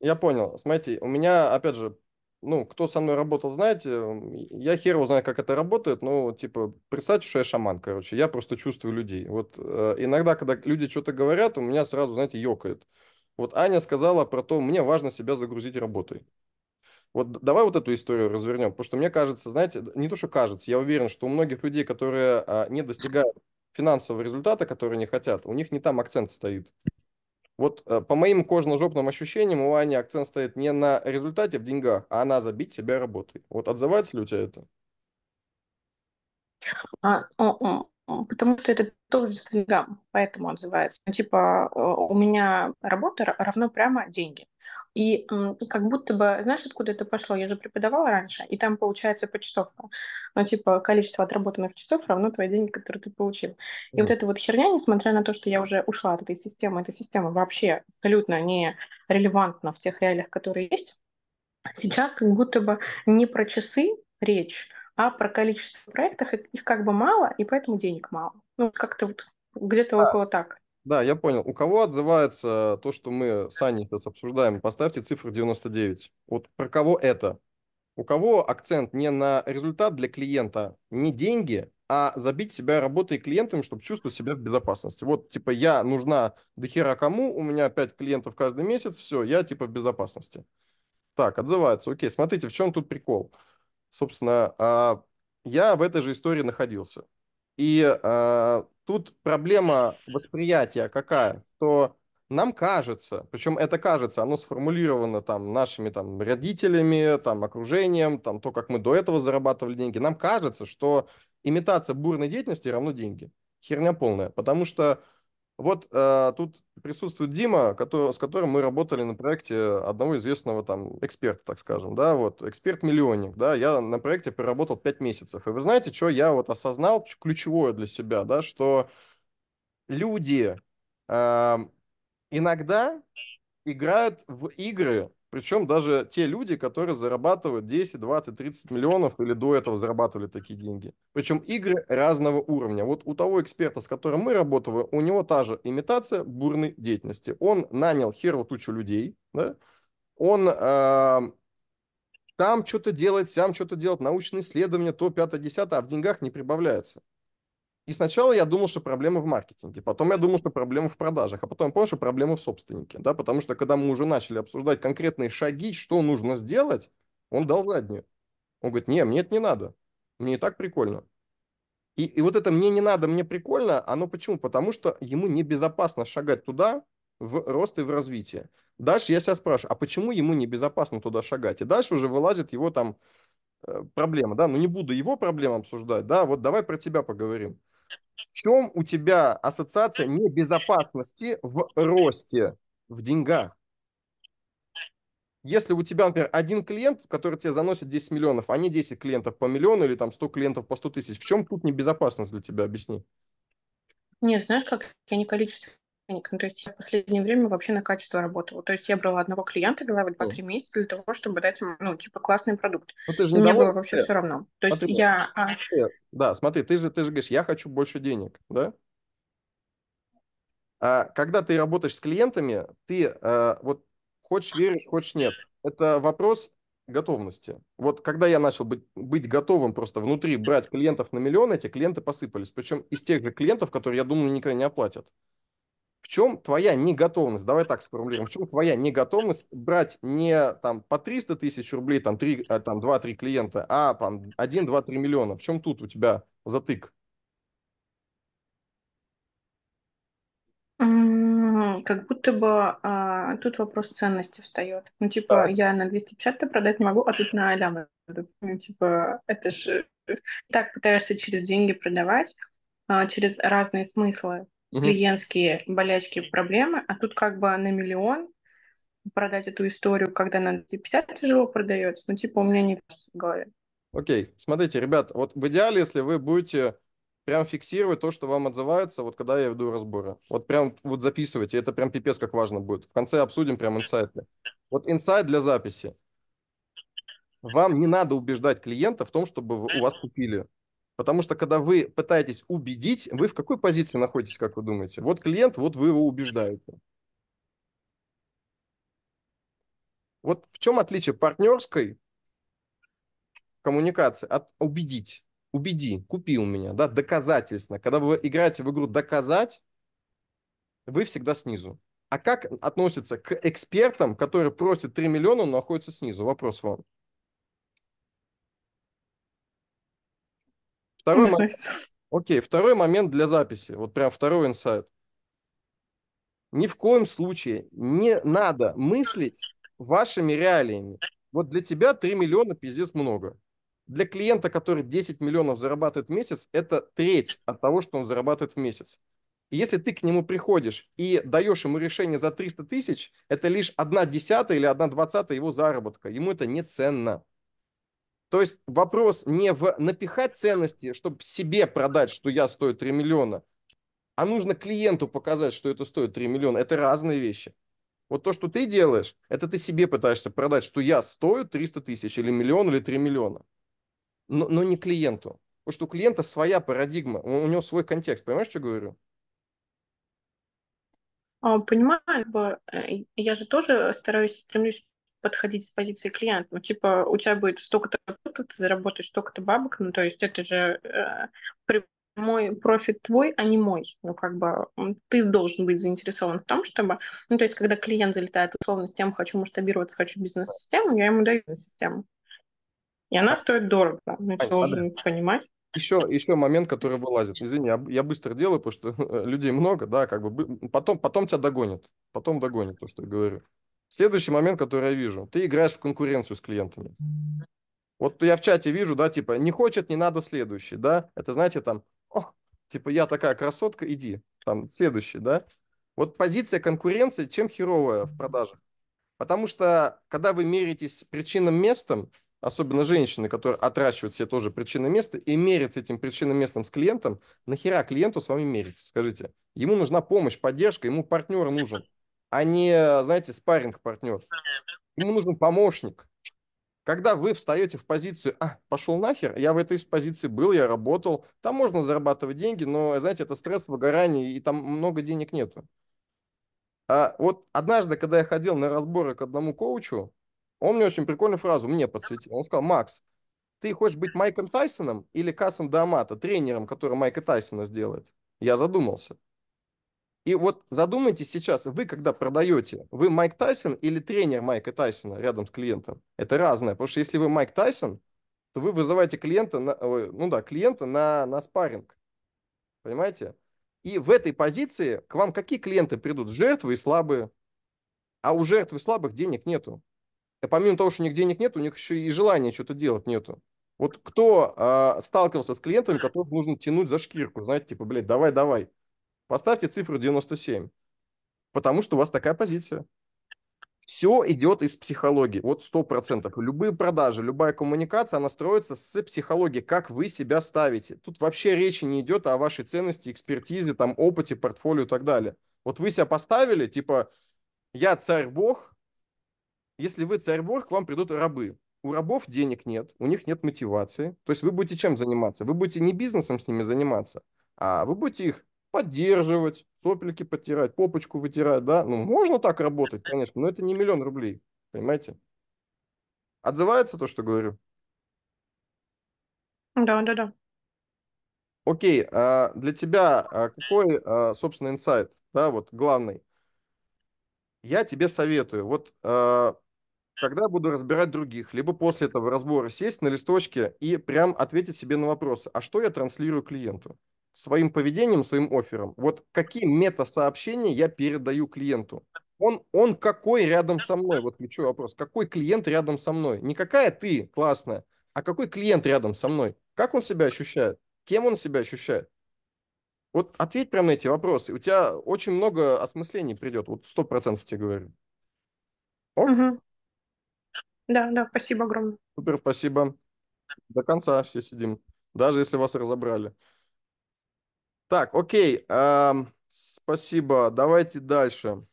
Я понял. Смотрите, у меня, опять же, ну, кто со мной работал, знаете, я хер знаю, как это работает, но, типа, представьте, что я шаман, короче, я просто чувствую людей. Вот э, иногда, когда люди что-то говорят, у меня сразу, знаете, ёкает. Вот Аня сказала про то, мне важно себя загрузить работой. Вот давай вот эту историю развернем, потому что мне кажется, знаете, не то, что кажется, я уверен, что у многих людей, которые а, не достигают финансового результата, которые не хотят, у них не там акцент стоит. Вот э, по моим кожно-жопным ощущениям, у Ани акцент стоит не на результате в деньгах, а на забить себя работой. Вот отзывается ли у тебя это? А, о, о, потому что это тоже с деньгам, поэтому отзывается. Ну, типа, э, у меня работа равно прямо деньги. И как будто бы, знаешь, откуда это пошло? Я же преподавала раньше, и там получается почасовка. Ну, типа, количество отработанных часов равно твои деньги, которые ты получил. И mm. вот эта вот херня, несмотря на то, что я уже ушла от этой системы, эта система вообще абсолютно не релевантна в тех реалиях, которые есть, сейчас как будто бы не про часы речь, а про количество проектов их как бы мало, и поэтому денег мало. Ну, как-то вот где-то а, около так. Да, я понял. У кого отзывается то, что мы с Аней сейчас обсуждаем? Поставьте цифру 99. Вот про кого это? У кого акцент не на результат для клиента, не деньги, а забить себя работой клиентами, чтобы чувствовать себя в безопасности. Вот, типа, я нужна до хера кому, у меня 5 клиентов каждый месяц, все, я, типа, в безопасности. Так, отзывается. Окей, смотрите, в чем тут прикол? Собственно, а, я в этой же истории находился. И э, тут проблема восприятия какая, то нам кажется, причем это кажется, оно сформулировано там нашими там родителями, там окружением, там то, как мы до этого зарабатывали деньги, нам кажется, что имитация бурной деятельности равно деньги. Херня полная, потому что вот э, тут присутствует Дима, который, с которым мы работали на проекте одного известного там эксперта, так скажем, да, вот, эксперт-миллионник, да, я на проекте проработал 5 месяцев, и вы знаете, что я вот осознал, ключевое для себя, да, что люди э, иногда играют в игры причем даже те люди, которые зарабатывают 10, 20, 30 миллионов или до этого зарабатывали такие деньги. Причем игры разного уровня. Вот у того эксперта, с которым мы работаем, у него та же имитация бурной деятельности. Он нанял херу тучу людей, да? он э, там что-то делает, сам что-то делает, научные исследования, то, пятое, десятое, а в деньгах не прибавляется. И сначала я думал, что проблема в маркетинге, потом я думал, что проблема в продажах, а потом я понял, что проблема в собственнике, да, потому что когда мы уже начали обсуждать конкретные шаги, что нужно сделать, он дал заднюю. Он говорит, не, мне это не надо, мне и так прикольно. И, и вот это мне не надо, мне прикольно, оно почему? Потому что ему небезопасно шагать туда, в рост и в развитие. Дальше я себя спрашиваю, а почему ему небезопасно туда шагать? И дальше уже вылазит его там э, проблема, да, ну не буду его проблем обсуждать, да, вот давай про тебя поговорим. В чем у тебя ассоциация небезопасности в росте, в деньгах? Если у тебя, например, один клиент, который тебе заносит 10 миллионов, а не 10 клиентов по миллиону или там 100 клиентов по 100 тысяч, в чем тут небезопасность для тебя? Объясни. Нет, знаешь, как я не количество собственником. То есть я в последнее время вообще на качество работала. То есть я брала одного клиента, вела его 2-3 месяца для того, чтобы дать ему, ну, типа, классный продукт. Но ну, ты же Мне было вообще все равно. То есть смотри, я... А да, смотри, ты же, ты же говоришь, я хочу больше денег, да? А когда ты работаешь с клиентами, ты а, вот хочешь веришь, хочешь нет. Это вопрос готовности. Вот когда я начал быть, быть готовым просто внутри брать клиентов на миллион, эти клиенты посыпались. Причем из тех же клиентов, которые, я думаю, никогда не оплатят чем твоя неготовность, давай так сформулируем, в чем твоя неготовность брать не там по 300 тысяч рублей, там, 3, э, там 2-3 клиента, а там 1-2-3 миллиона? В чем тут у тебя затык? Как будто бы а, тут вопрос ценности встает. Ну, типа, да. я на 250 продать могу, а тут на лям. Ну, типа, это же э, так пытаешься через деньги продавать, а, через разные смыслы клиентские болячки, проблемы, а тут как бы на миллион продать эту историю, когда на 50 тяжело продается, ну типа у меня не в голове. Окей, смотрите, ребят, вот в идеале, если вы будете прям фиксировать то, что вам отзывается, вот когда я веду разборы. Вот прям вот записывайте, это прям пипец как важно будет. В конце обсудим прям инсайты. Вот инсайт для записи. Вам не надо убеждать клиента в том, чтобы у вас купили. Потому что когда вы пытаетесь убедить, вы в какой позиции находитесь, как вы думаете? Вот клиент, вот вы его убеждаете. Вот в чем отличие партнерской коммуникации от убедить? Убеди, купи у меня, да, доказательственно. Когда вы играете в игру доказать, вы всегда снизу. А как относится к экспертам, которые просят 3 миллиона, но находятся снизу? Вопрос вам. Второй момент. Окей, второй момент для записи. Вот прям второй инсайт. Ни в коем случае не надо мыслить вашими реалиями. Вот для тебя 3 миллиона пиздец много. Для клиента, который 10 миллионов зарабатывает в месяц, это треть от того, что он зарабатывает в месяц. И если ты к нему приходишь и даешь ему решение за 300 тысяч, это лишь одна десятая или одна двадцатая его заработка. Ему это не ценно. То есть вопрос не в напихать ценности, чтобы себе продать, что я стою 3 миллиона, а нужно клиенту показать, что это стоит 3 миллиона. Это разные вещи. Вот то, что ты делаешь, это ты себе пытаешься продать, что я стою 300 тысяч или миллион или 3 миллиона. Но, но не клиенту. Потому что у клиента своя парадигма, у него свой контекст. Понимаешь, что я говорю? А, понимаю, э, я же тоже стараюсь, стремлюсь подходить с позиции клиента. Ну, типа, у тебя будет столько-то ты заработаешь столько-то бабок, ну, то есть это же э, мой профит твой, а не мой. Ну, как бы ты должен быть заинтересован в том, чтобы... Ну, то есть, когда клиент залетает условно с тем, хочу масштабироваться, хочу бизнес-систему, я ему даю систему. И она стоит дорого. Ну, ты должен надо. понимать. Еще, еще момент, который вылазит. Извини, я, я быстро делаю, потому что э, людей много, да, как бы потом, потом тебя догонят. Потом догонят то, что я говорю. Следующий момент, который я вижу, ты играешь в конкуренцию с клиентами. Вот я в чате вижу, да, типа, не хочет, не надо следующий, да, это, знаете, там, о, типа, я такая красотка, иди, там, следующий, да. Вот позиция конкуренции чем херовая в продажах? Потому что, когда вы меритесь причинным местом, особенно женщины, которые отращивают себе тоже причины места, и мерятся этим причинным местом с клиентом, нахера клиенту с вами мерить, скажите? Ему нужна помощь, поддержка, ему партнер нужен а не, знаете, спаринг партнер Ему нужен помощник. Когда вы встаете в позицию, а, пошел нахер, я в этой позиции был, я работал, там можно зарабатывать деньги, но, знаете, это стресс, выгорание, и там много денег нету. А вот однажды, когда я ходил на разборы к одному коучу, он мне очень прикольную фразу мне подсветил. Он сказал, Макс, ты хочешь быть Майком Тайсоном или Касом Дамата, тренером, который Майка Тайсона сделает? Я задумался. И вот задумайтесь сейчас, вы когда продаете, вы Майк Тайсон или тренер Майка Тайсона рядом с клиентом? Это разное, потому что если вы Майк Тайсон, то вы вызываете клиента на, ну да, клиента на, на спарринг. Понимаете? И в этой позиции к вам какие клиенты придут? Жертвы и слабые. А у жертвы слабых денег нету. И а помимо того, что у них денег нет, у них еще и желания что-то делать нету. Вот кто э, сталкивался с клиентами, которых нужно тянуть за шкирку, знаете, типа, блядь, давай, давай. Поставьте цифру 97, потому что у вас такая позиция. Все идет из психологии, вот 100%. Любые продажи, любая коммуникация, она строится с психологией, как вы себя ставите. Тут вообще речи не идет о вашей ценности, экспертизе, там, опыте, портфолио и так далее. Вот вы себя поставили, типа, я царь-бог, если вы царь-бог, к вам придут рабы. У рабов денег нет, у них нет мотивации. То есть вы будете чем заниматься? Вы будете не бизнесом с ними заниматься, а вы будете их поддерживать, сопельки потирать, попочку вытирать, да, ну, можно так работать, конечно, но это не миллион рублей, понимаете? Отзывается то, что говорю? Да, да, да. Окей, а для тебя а какой, а, собственно, инсайт, да, вот главный? Я тебе советую, вот когда а, буду разбирать других, либо после этого разбора сесть на листочке и прям ответить себе на вопросы, а что я транслирую клиенту? своим поведением, своим оффером, вот какие мета-сообщения я передаю клиенту. Он, он какой рядом со мной? Вот ключевой вопрос. Какой клиент рядом со мной? Не какая ты классная, а какой клиент рядом со мной? Как он себя ощущает? Кем он себя ощущает? Вот ответь прямо на эти вопросы. У тебя очень много осмыслений придет. Вот сто процентов тебе говорю. Ок? Угу. Да, да, спасибо огромное. Супер, спасибо. До конца все сидим. Даже если вас разобрали. Так, окей. Эм, спасибо. Давайте дальше.